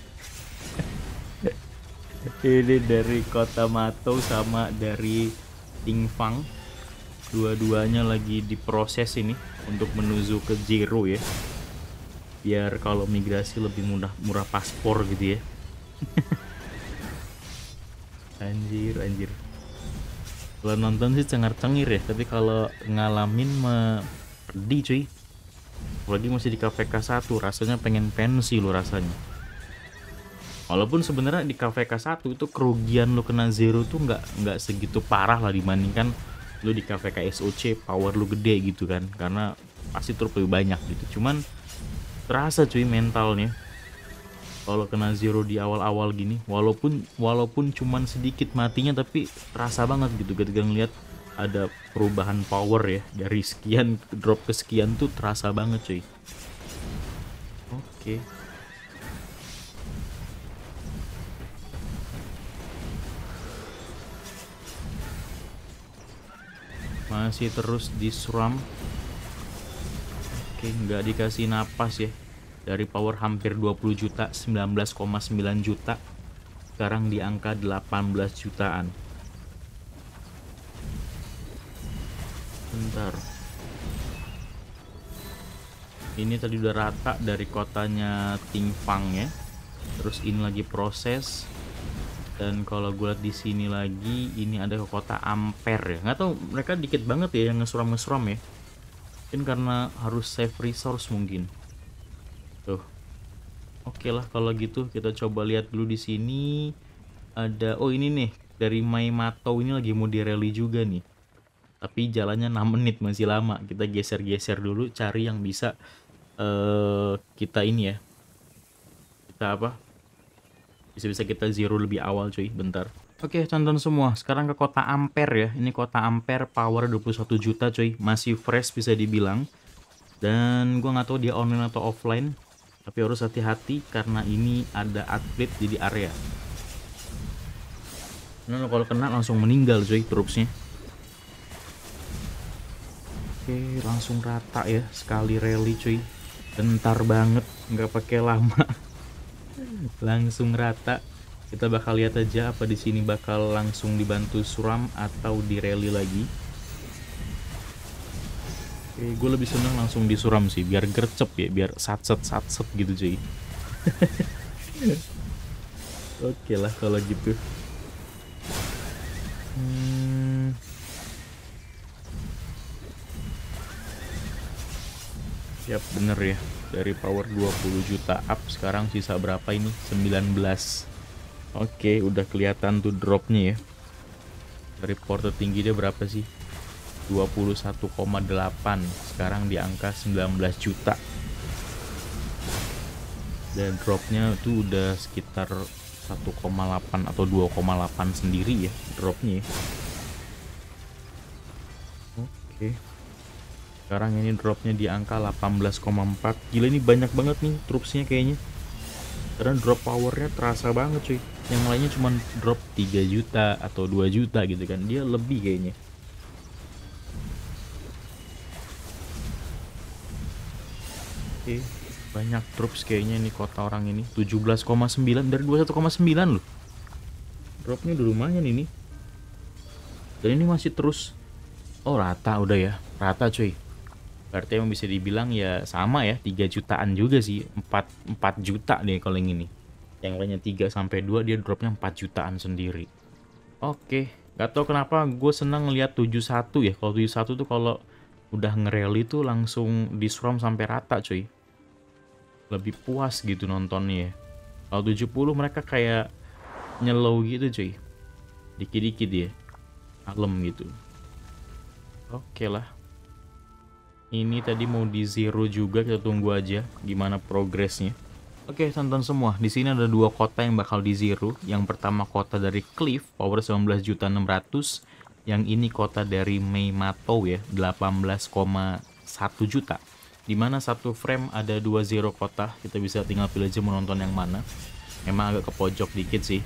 ini dari kota Mato sama dari Tingfang dua-duanya lagi diproses ini untuk menuju ke zero ya biar kalau migrasi lebih mudah murah paspor gitu ya anjir anjir kalau nonton sih cengar cengir ya tapi kalau ngalamin mah pedih cuy apalagi masih di KVK 1 rasanya pengen pensi lo rasanya walaupun sebenarnya di KVK 1 itu kerugian lo kena zero tuh nggak nggak segitu parah lah dibandingkan lo di KVK SOC power lo gede gitu kan karena pasti terlalu lebih banyak gitu cuman terasa cuy mentalnya kalau kena zero di awal-awal gini walaupun walaupun cuman sedikit matinya tapi terasa banget gitu ketika ngeliat ada perubahan power ya dari sekian drop ke sekian tuh terasa banget cuy oke okay. masih terus disram oke nggak dikasih napas ya dari power hampir 20 juta 19,9 juta sekarang di angka 18 jutaan bentar ini tadi udah rata dari kotanya Tingfang ya terus ini lagi proses dan kalau gue lihat di sini lagi ini ada ke kota Ampere ya nggak tahu mereka dikit banget ya yang ngesuram ngesuram ya mungkin karena harus save resource mungkin tuh oke okay lah kalau gitu kita coba lihat dulu di sini ada oh ini nih dari Maimato ini lagi mau direli juga nih tapi jalannya 6 menit masih lama kita geser-geser dulu cari yang bisa uh, kita ini ya kita apa bisa-bisa kita zero lebih awal cuy bentar Oke, tonton semua. Sekarang ke kota Ampere ya. Ini kota Ampere power 21 juta cuy. Masih fresh bisa dibilang. Dan gua nggak tahu dia online atau offline. Tapi harus hati-hati karena ini ada atlet jadi area. Nah, kalau kena langsung meninggal cuy trupsnya. Oke, langsung rata ya sekali rally cuy. Bentar banget, nggak pakai lama. langsung rata. Kita bakal lihat aja apa di sini bakal langsung dibantu suram atau di rally lagi. Oke, gue lebih senang langsung di suram sih, biar gercep ya, biar sat satset gitu cuy. Oke lah kalau gitu. Hmm, Yap, bener ya. Dari power 20 juta up, sekarang sisa berapa ini? 19. Oke, udah kelihatan tuh dropnya ya. Dari power tertinggi dia berapa sih? 21,8. Sekarang di angka 19 juta. Dan dropnya tuh udah sekitar 1,8 atau 2,8 sendiri ya dropnya ya. Oke. Okay sekarang ini dropnya di angka 18,4 gila ini banyak banget nih troopsnya kayaknya karena drop powernya terasa banget cuy yang lainnya cuma drop 3 juta atau 2 juta gitu kan dia lebih kayaknya oke banyak troops kayaknya ini kota orang ini 17,9 dari 21,9 loh dropnya udah lumayan ini dan ini masih terus oh rata udah ya rata cuy berarti emang bisa dibilang ya sama ya 3 jutaan juga sih 4 4 juta deh kalau yang ini yang lainnya 3 sampai 2 dia dropnya 4 jutaan sendiri oke gak tau kenapa gue senang ngeliat 71 ya kalau 71 tuh kalau udah ngereli tuh langsung disrom sampai rata cuy lebih puas gitu nontonnya ya. kalau 70 mereka kayak nyelow gitu cuy dikit-dikit ya alem gitu oke okay lah ini tadi mau di zero juga, kita tunggu aja gimana progresnya. Oke, tonton semua. Di sini ada dua kota yang bakal di zero. Yang pertama kota dari Cliff, power 19 juta 600. Yang ini kota dari Meimato ya, 18,1 juta. Dimana satu frame ada dua zero kota, kita bisa tinggal pilih aja mau nonton yang mana. Emang agak ke pojok dikit sih.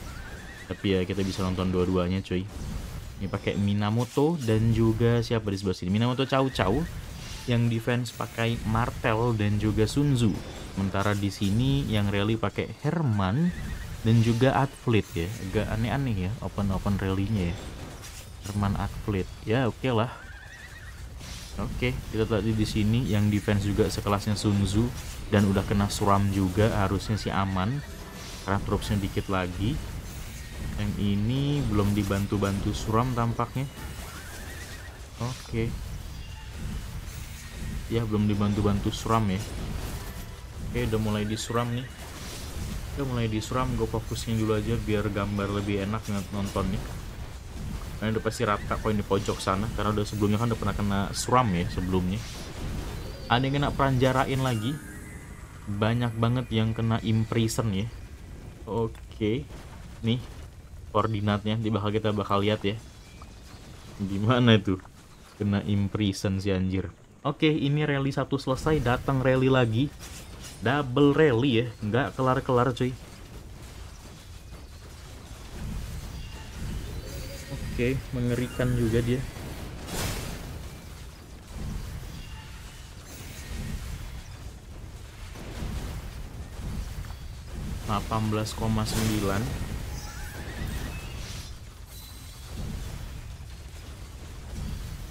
Tapi ya kita bisa nonton dua-duanya cuy. Ini pakai Minamoto dan juga siapa di sebelah sini? Minamoto Chow Chow yang defense pakai Martel dan juga Sunzu. Sementara di sini yang rally pakai Herman dan juga Atfleet ya. Agak aneh-aneh ya open-open rally-nya ya. Herman Atfleet. Ya oke okay lah. Oke, okay, kita tadi di sini yang defense juga sekelasnya Sunzu dan udah kena suram juga harusnya sih aman karena troopsnya dikit lagi yang ini belum dibantu-bantu suram tampaknya oke okay ya belum dibantu-bantu suram ya oke udah mulai disuram nih udah mulai disuram gue fokusin dulu aja biar gambar lebih enak nonton nontonnya karena udah pasti rata kok ini pojok sana karena udah sebelumnya kan udah pernah kena suram ya sebelumnya ada yang kena peranjarain lagi banyak banget yang kena imprison ya oke nih koordinatnya di bakal kita bakal lihat ya gimana itu kena imprison si anjir Oke, ini rally satu selesai, datang rally lagi. Double rally ya, nggak kelar-kelar cuy. Oke, mengerikan juga dia. Delapan belas koma sembilan.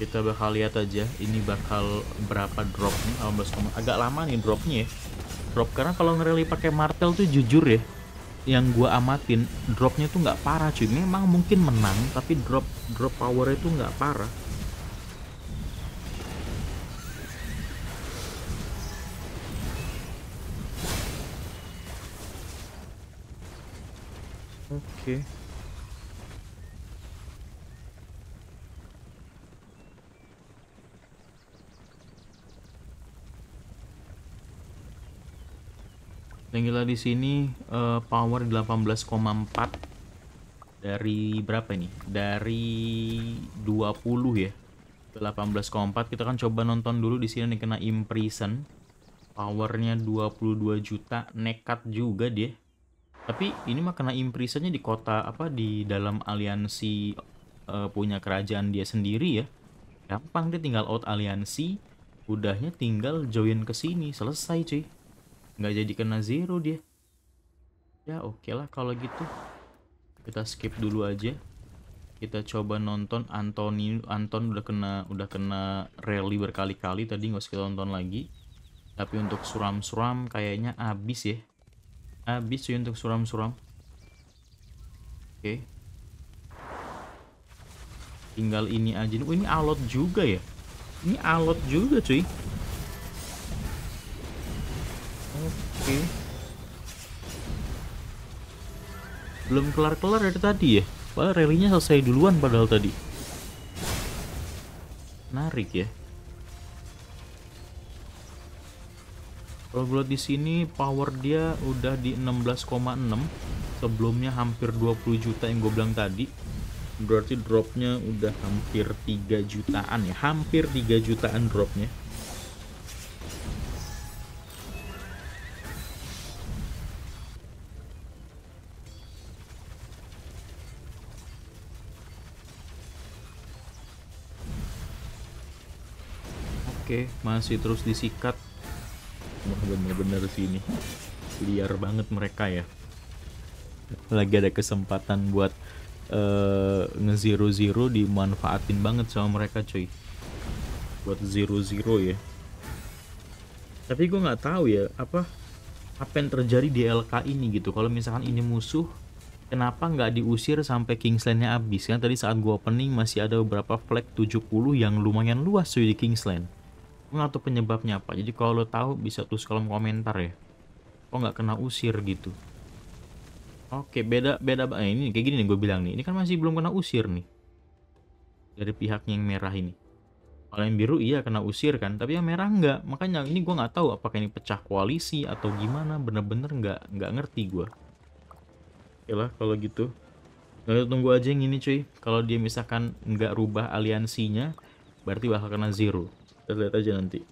kita bakal lihat aja ini bakal berapa dropnya 18, agak lama nih dropnya ya. drop karena kalau ngereli pakai martel tuh jujur ya yang gua amatin dropnya tuh nggak parah cuy memang mungkin menang tapi drop drop power itu nggak parah oke okay. Yang gila di sini uh, power 18,4 dari berapa ini? Dari 20 ya. 18,4 kita kan coba nonton dulu di sini kena imprison. Powernya 22 juta, nekat juga dia. Tapi ini mah kena imprisonnya di kota apa di dalam aliansi uh, punya kerajaan dia sendiri ya. Gampang dia tinggal out aliansi, udahnya tinggal join ke sini, selesai cuy nggak jadi kena zero dia ya oke okay lah kalau gitu kita skip dulu aja kita coba nonton Antoni Anton udah kena udah kena rally berkali-kali tadi nggak usah kita nonton lagi tapi untuk suram-suram kayaknya abis ya abis sih untuk suram-suram oke okay. tinggal ini aja oh, ini alot juga ya ini alot juga cuy okay. belum kelar-kelar dari tadi ya Padahal rally-nya selesai duluan padahal tadi menarik ya Kalau gue di sini power dia udah di 16,6. Sebelumnya hampir 20 juta yang gue bilang tadi. Berarti dropnya udah hampir 3 jutaan ya. Hampir 3 jutaan dropnya. Oke, masih terus disikat. Wah, bener-bener sih ini. Liar banget mereka ya. Lagi ada kesempatan buat uh, nge-zero-zero dimanfaatin banget sama mereka cuy. Buat zero-zero ya. Tapi gue nggak tahu ya, apa apa yang terjadi di LK ini gitu. Kalau misalkan ini musuh, kenapa nggak diusir sampai Kingsland-nya habis kan tadi saat gue opening masih ada beberapa flag 70 yang lumayan luas cuy di Kingsland nggak tahu penyebabnya apa jadi kalau lo tahu bisa tulis kolom komentar ya kok nggak kena usir gitu oke beda beda eh, ini kayak gini nih gue bilang nih ini kan masih belum kena usir nih dari pihaknya yang merah ini kalau yang biru iya kena usir kan tapi yang merah nggak makanya ini gue nggak tahu apakah ini pecah koalisi atau gimana bener-bener nggak -bener nggak ngerti gue oke lah kalau gitu kita nah, tunggu aja yang ini cuy kalau dia misalkan nggak rubah aliansinya berarti bakal kena zero kita lihat aja nanti.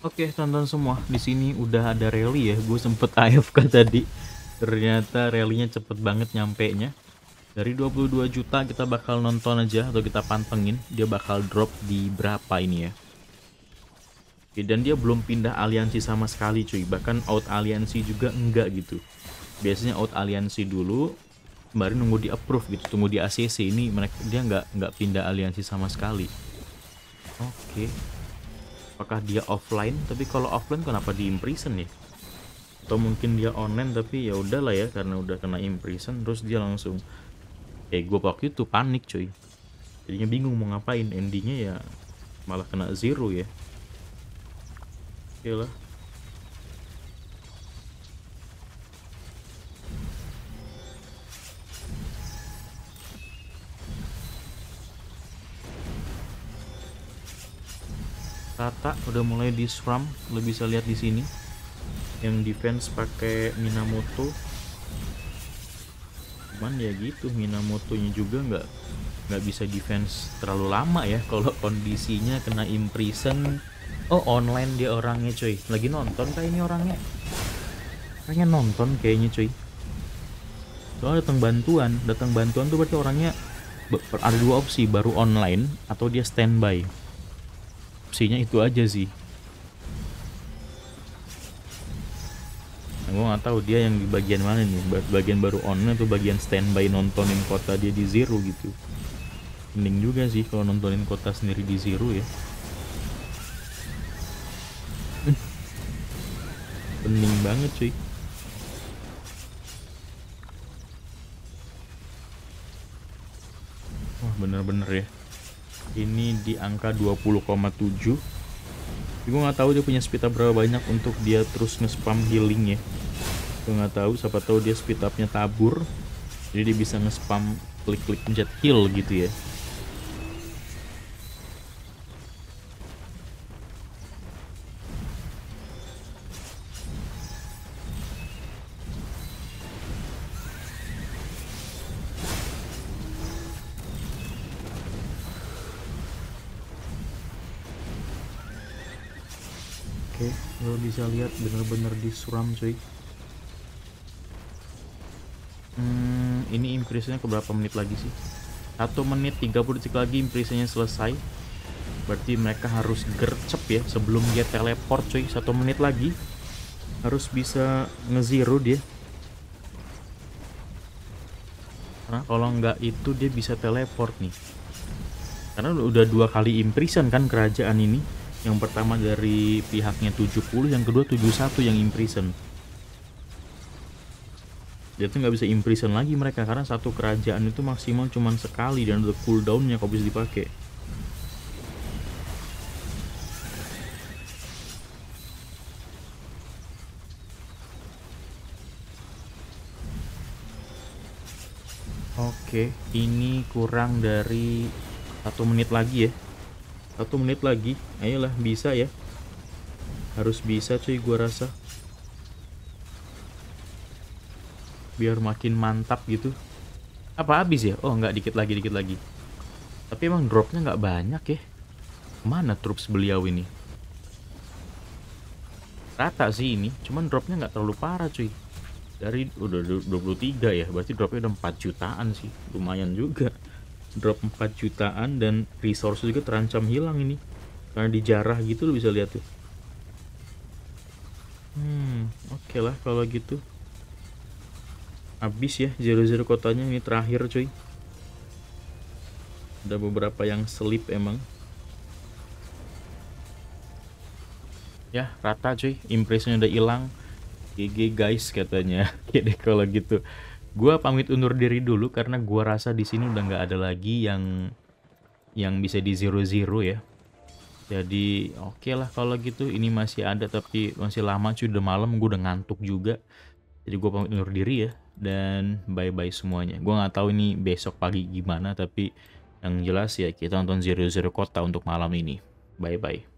Oke, tonton semua. Di sini udah ada rally ya. Gue sempet AFK tadi. Ternyata rally-nya cepet banget nyampe nya. Dari 22 juta kita bakal nonton aja atau kita pantengin dia bakal drop di berapa ini ya. Oke, dan dia belum pindah aliansi sama sekali cuy. Bahkan out aliansi juga enggak gitu. Biasanya out aliansi dulu, sembari nunggu di approve gitu tunggu di ACC ini mereka dia nggak nggak pindah aliansi sama sekali oke okay. apakah dia offline tapi kalau offline kenapa di imprison ya atau mungkin dia online tapi ya udahlah ya karena udah kena imprison terus dia langsung eh gue waktu itu panik cuy jadinya bingung mau ngapain endingnya ya malah kena zero ya oke lah Rata udah mulai di scrum, lo bisa lihat di sini yang defense pakai Minamoto cuman ya gitu Minamoto-nya juga nggak nggak bisa defense terlalu lama ya kalau kondisinya kena imprison oh online dia orangnya cuy lagi nonton ini orangnya kayaknya nonton kayaknya cuy soalnya datang bantuan datang bantuan tuh berarti orangnya ada dua opsi baru online atau dia standby opsinya itu aja sih nah, gue nggak tahu dia yang di bagian mana nih bagian baru on atau bagian standby nontonin kota dia di zero gitu mending juga sih kalau nontonin kota sendiri di zero ya pening banget cuy wah bener-bener ya ini di angka 20,7 gue nggak tahu dia punya speed up berapa banyak untuk dia terus nge-spam healing ya gue nggak tahu siapa tahu dia speed upnya tabur jadi dia bisa nge-spam klik-klik pencet heal gitu ya bisa lihat bener-bener disuram cuy hmm, ini ke berapa menit lagi sih 1 menit 30 detik lagi impresinya selesai berarti mereka harus gercep ya sebelum dia teleport cuy satu menit lagi harus bisa ngeziru dia nah kalau nggak itu dia bisa teleport nih karena udah dua kali imprison kan kerajaan ini yang pertama dari pihaknya 70 yang kedua 71 yang imprison dia tuh nggak bisa imprison lagi mereka karena satu kerajaan itu maksimal cuma sekali dan untuk cooldownnya kok bisa dipakai Oke, ini kurang dari satu menit lagi ya satu menit lagi ayolah bisa ya harus bisa cuy gua rasa biar makin mantap gitu apa habis ya oh nggak dikit lagi dikit lagi tapi emang dropnya nggak banyak ya mana troops beliau ini rata sih ini cuman dropnya nggak terlalu parah cuy dari udah 23 ya berarti dropnya udah 4 jutaan sih lumayan juga drop 4 jutaan dan resource juga terancam hilang ini karena dijarah gitu lo bisa lihat tuh hmm oke okay lah kalau gitu habis ya zero zero kotanya ini terakhir cuy ada beberapa yang selip emang ya rata cuy impressionnya udah hilang GG guys katanya deh kalau gitu Gua pamit undur diri dulu karena gua rasa di sini udah nggak ada lagi yang yang bisa di zero zero ya. Jadi oke okay lah kalau gitu ini masih ada tapi masih lama cuy udah malam gua udah ngantuk juga. Jadi gua pamit undur diri ya dan bye bye semuanya. Gua nggak tahu ini besok pagi gimana tapi yang jelas ya kita nonton Zero Zero Kota untuk malam ini. Bye bye.